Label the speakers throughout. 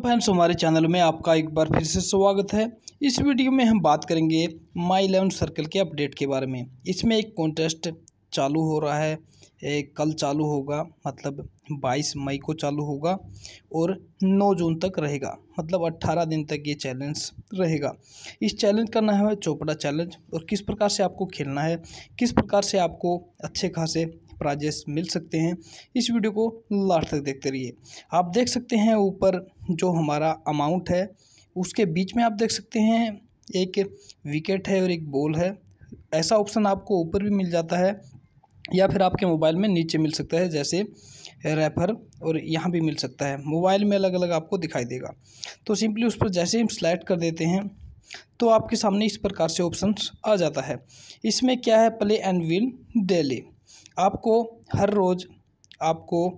Speaker 1: friends हमारे channel में आपका एक बार फिर से स्वागत है इस वीडियो में हम बात करेंगे माई इलेवन सर्कल के अपडेट के बारे में इसमें एक कॉन्टेस्ट चालू हो रहा है एक कल चालू होगा मतलब 22 मई को चालू होगा और 9 जून तक रहेगा मतलब 18 दिन तक ये चैलेंज रहेगा इस चैलेंज का नाम है चोपड़ा चैलेंज और किस प्रकार से आपको खेलना है किस प्रकार से आपको अच्छे खासे प्राइजेस मिल सकते हैं इस वीडियो को लास्ट तक देखते रहिए आप देख सकते हैं ऊपर जो हमारा अमाउंट है उसके बीच में आप देख सकते हैं एक विकेट है और एक बॉल है ऐसा ऑप्शन आपको ऊपर भी मिल जाता है या फिर आपके मोबाइल में नीचे मिल सकता है जैसे रेफर और यहाँ भी मिल सकता है मोबाइल में अलग अलग आपको दिखाई देगा तो सिंपली उस पर जैसे ही सिलेक्ट कर देते हैं तो आपके सामने इस प्रकार से ऑप्शन आ जाता है इसमें क्या है प्ले एंड विन डेली आपको हर रोज़ आपको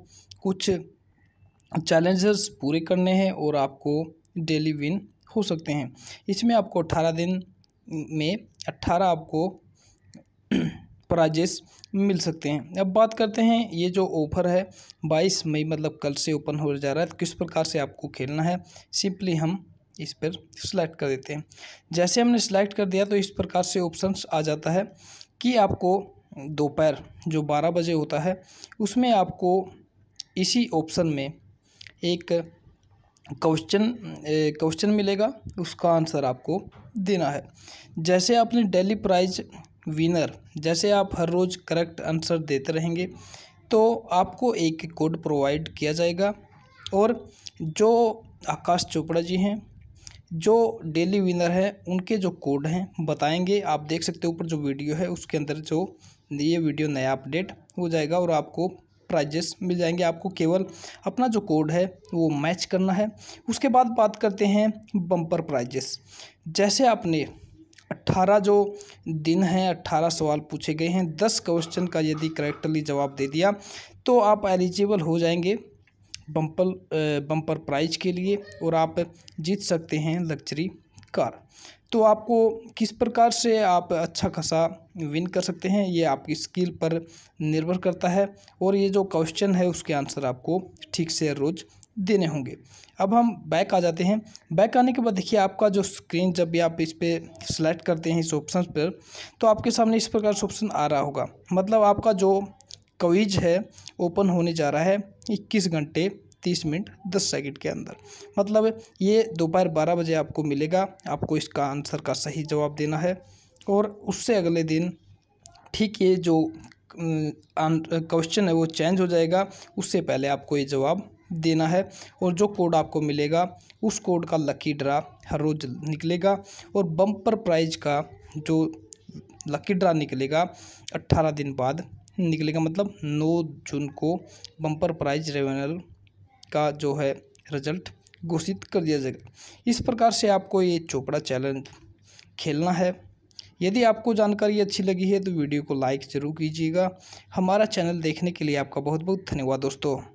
Speaker 1: कुछ चैलेंजेस पूरे करने हैं और आपको डेली विन हो सकते हैं इसमें आपको अट्ठारह दिन में अट्ठारह आपको प्राइजेस मिल सकते हैं अब बात करते हैं ये जो ऑफ़र है बाईस मई मतलब कल से ओपन हो जा रहा है तो किस प्रकार से आपको खेलना है सिंपली हम इस पर सिलेक्ट कर देते हैं जैसे हमने सिलेक्ट कर दिया तो इस प्रकार से ऑप्शंस आ जाता है कि आपको दोपहर जो बारह बजे होता है उसमें आपको इसी ऑप्शन में एक क्वेश्चन क्वेश्चन मिलेगा उसका आंसर आपको देना है जैसे आपने डेली प्राइज विनर जैसे आप हर रोज़ करेक्ट आंसर देते रहेंगे तो आपको एक कोड प्रोवाइड किया जाएगा और जो आकाश चोपड़ा जी हैं जो डेली विनर हैं उनके जो कोड हैं बताएंगे आप देख सकते हो ऊपर जो वीडियो है उसके अंदर जो ये वीडियो नया अपडेट हो जाएगा और आपको प्राइजेस मिल जाएंगे आपको केवल अपना जो कोड है वो मैच करना है उसके बाद बात करते हैं बम्पर प्राइजेस जैसे आपने अट्ठारह जो दिन हैं अट्ठारह सवाल पूछे गए हैं दस क्वेश्चन का यदि करेक्टली जवाब दे दिया तो आप एलिजिबल हो जाएंगे बम्पर बम्पर प्राइज के लिए और आप जीत सकते हैं लग्जरी कार तो आपको किस प्रकार से आप अच्छा खासा विन कर सकते हैं ये आपकी स्किल पर निर्भर करता है और ये जो क्वेश्चन है उसके आंसर आपको ठीक से रोज़ देने होंगे अब हम बैक आ जाते हैं बैक आने के बाद देखिए आपका जो स्क्रीन जब भी आप इस पर सेलेक्ट करते हैं इस ऑप्शन पर तो आपके सामने इस प्रकार से ऑप्शन आ रहा होगा मतलब आपका जो क्विज है ओपन होने जा रहा है इक्कीस घंटे तीस मिनट दस सेकंड के अंदर मतलब ये दोपहर बारह बजे आपको मिलेगा आपको इसका आंसर का सही जवाब देना है और उससे अगले दिन ठीक ये जो क्वेश्चन है वो चेंज हो जाएगा उससे पहले आपको ये जवाब देना है और जो कोड आपको मिलेगा उस कोड का लकी ड्रा हर रोज़ निकलेगा और बम्पर प्राइज का जो लकी ड्रा निकलेगा अट्ठारह दिन बाद निकलेगा मतलब नौ जून को बम्पर प्राइज रेवेनल का जो है रिजल्ट घोषित कर दिया जाएगा इस प्रकार से आपको ये चोपड़ा चैलेंज खेलना है यदि आपको जानकारी अच्छी लगी है तो वीडियो को लाइक ज़रूर कीजिएगा हमारा चैनल देखने के लिए आपका बहुत बहुत धन्यवाद दोस्तों